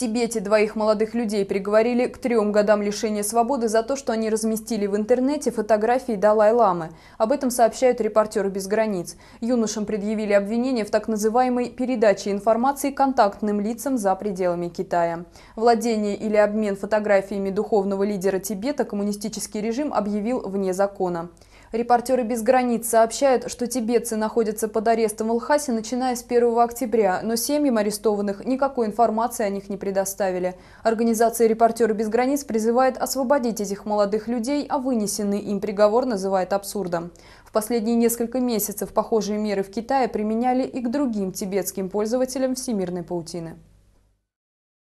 Тибете двоих молодых людей приговорили к трем годам лишения свободы за то, что они разместили в интернете фотографии Далай-ламы. Об этом сообщают репортеры «Без границ». Юношам предъявили обвинение в так называемой передаче информации контактным лицам за пределами Китая. Владение или обмен фотографиями духовного лидера Тибета коммунистический режим объявил вне закона. Репортеры «Без границ» сообщают, что тибетцы находятся под арестом в Алхасе, начиная с 1 октября, но семьям арестованных никакой информации о них не предоставили. Организация «Репортеры без границ» призывает освободить этих молодых людей, а вынесенный им приговор называет абсурдом. В последние несколько месяцев похожие меры в Китае применяли и к другим тибетским пользователям всемирной паутины.